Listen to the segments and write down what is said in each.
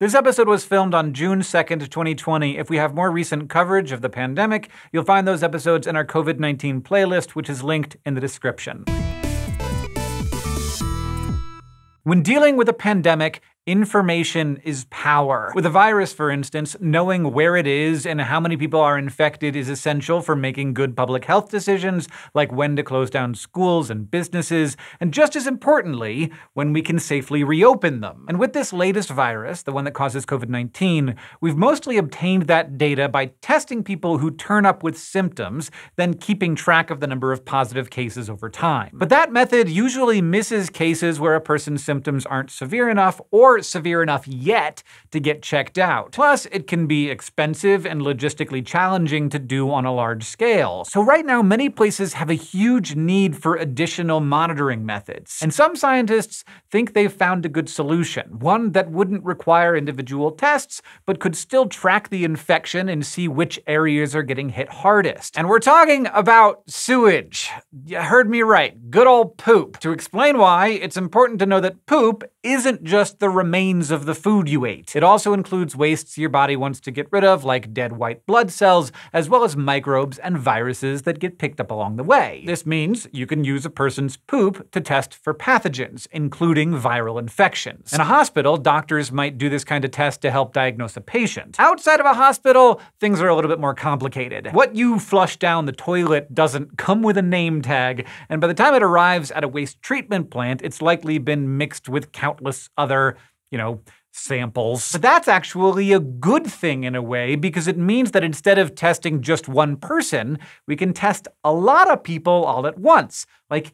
This episode was filmed on June 2nd, 2020. If we have more recent coverage of the pandemic, you'll find those episodes in our COVID 19 playlist, which is linked in the description. When dealing with a pandemic, Information is power. With a virus, for instance, knowing where it is and how many people are infected is essential for making good public health decisions, like when to close down schools and businesses, and just as importantly, when we can safely reopen them. And with this latest virus, the one that causes COVID 19, we've mostly obtained that data by testing people who turn up with symptoms, then keeping track of the number of positive cases over time. But that method usually misses cases where a person's symptoms aren't severe enough or or severe enough yet to get checked out. Plus, it can be expensive and logistically challenging to do on a large scale. So right now, many places have a huge need for additional monitoring methods. And some scientists think they've found a good solution, one that wouldn't require individual tests, but could still track the infection and see which areas are getting hit hardest. And we're talking about sewage. You heard me right, good old poop. To explain why, it's important to know that poop isn't just the remains of the food you ate. It also includes wastes your body wants to get rid of, like dead white blood cells, as well as microbes and viruses that get picked up along the way. This means you can use a person's poop to test for pathogens, including viral infections. In a hospital, doctors might do this kind of test to help diagnose a patient. Outside of a hospital, things are a little bit more complicated. What you flush down the toilet doesn't come with a name tag, and by the time it arrives at a waste treatment plant, it's likely been mixed with countless other you know, samples. But that's actually a good thing in a way because it means that instead of testing just one person, we can test a lot of people all at once, like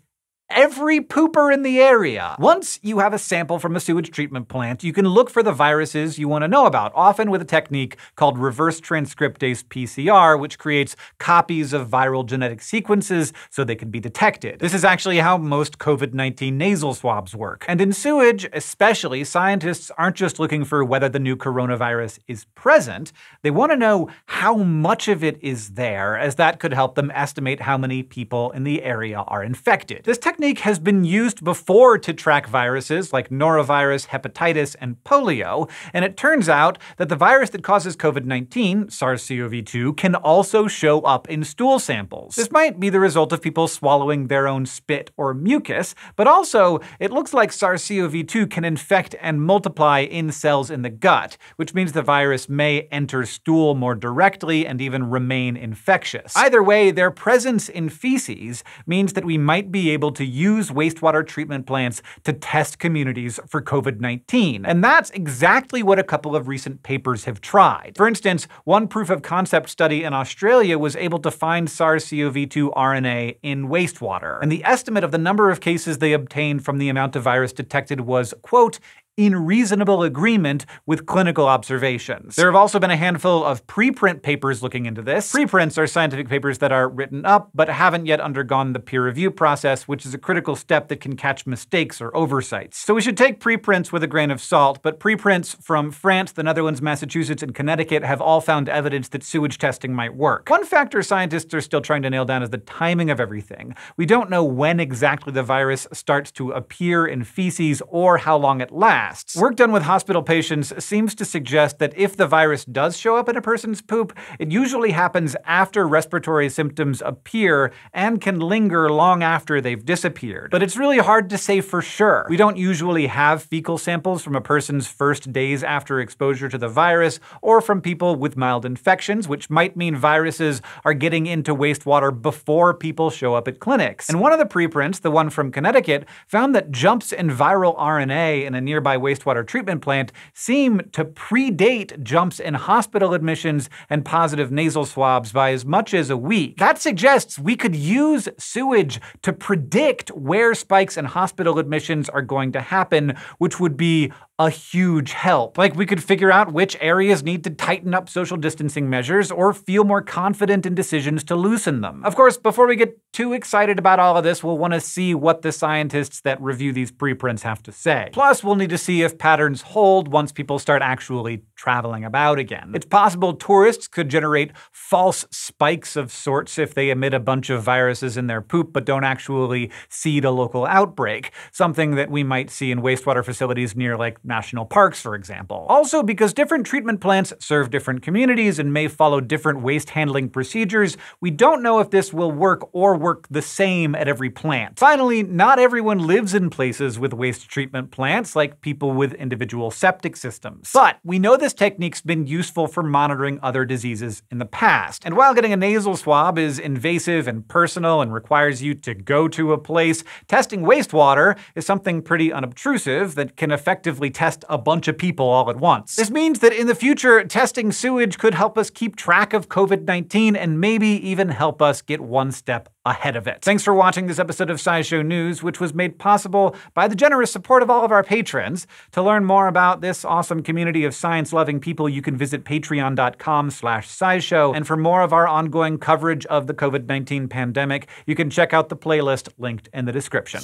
every pooper in the area. Once you have a sample from a sewage treatment plant, you can look for the viruses you want to know about, often with a technique called reverse transcriptase PCR, which creates copies of viral genetic sequences so they can be detected. This is actually how most COVID-19 nasal swabs work. And in sewage, especially, scientists aren't just looking for whether the new coronavirus is present, they want to know how much of it is there, as that could help them estimate how many people in the area are infected. This technique has been used before to track viruses like norovirus, hepatitis, and polio, and it turns out that the virus that causes COVID 19, SARS CoV 2, can also show up in stool samples. This might be the result of people swallowing their own spit or mucus, but also it looks like SARS CoV 2 can infect and multiply in cells in the gut, which means the virus may enter stool more directly and even remain infectious. Either way, their presence in feces means that we might be able to use wastewater treatment plants to test communities for COVID 19. And that's exactly what a couple of recent papers have tried. For instance, one proof of concept study in Australia was able to find SARS CoV 2 RNA in wastewater. And the estimate of the number of cases they obtained from the amount of virus detected was, quote, in reasonable agreement with clinical observations. There have also been a handful of preprint papers looking into this. Preprints are scientific papers that are written up but haven't yet undergone the peer review process, which is a critical step that can catch mistakes or oversights. So we should take preprints with a grain of salt, but preprints from France, the Netherlands, Massachusetts, and Connecticut have all found evidence that sewage testing might work. One factor scientists are still trying to nail down is the timing of everything. We don't know when exactly the virus starts to appear in feces or how long it lasts, lasts. Work done with hospital patients seems to suggest that if the virus does show up in a person's poop, it usually happens after respiratory symptoms appear and can linger long after they've disappeared. But it's really hard to say for sure. We don't usually have fecal samples from a person's first days after exposure to the virus or from people with mild infections, which might mean viruses are getting into wastewater before people show up at clinics. And one of the preprints, the one from Connecticut, found that jumps in viral RNA in a nearby wastewater treatment plant seem to predate jumps in hospital admissions and positive nasal swabs by as much as a week. That suggests we could use sewage to predict where spikes in hospital admissions are going to happen, which would be a huge help. Like, we could figure out which areas need to tighten up social distancing measures or feel more confident in decisions to loosen them. Of course, before we get too excited about all of this, we'll want to see what the scientists that review these preprints have to say. Plus, we'll need to see if patterns hold once people start actually traveling about again. It's possible tourists could generate false spikes of sorts if they emit a bunch of viruses in their poop but don't actually seed a local outbreak, something that we might see in wastewater facilities near, like, national parks, for example. Also, because different treatment plants serve different communities and may follow different waste handling procedures, we don't know if this will work or work the same at every plant. Finally, not everyone lives in places with waste treatment plants, like people with individual septic systems. But we know this technique's been useful for monitoring other diseases in the past. And while getting a nasal swab is invasive and personal and requires you to go to a place, testing wastewater is something pretty unobtrusive that can effectively test a bunch of people all at once. This means that in the future, testing sewage could help us keep track of COVID-19 and maybe even help us get one step ahead of it. Thanks for watching this episode of SciShow News, which was made possible by the generous support of all of our patrons. To learn more about this awesome community of science-loving people, you can visit patreon.com slash scishow. And for more of our ongoing coverage of the COVID-19 pandemic, you can check out the playlist linked in the description.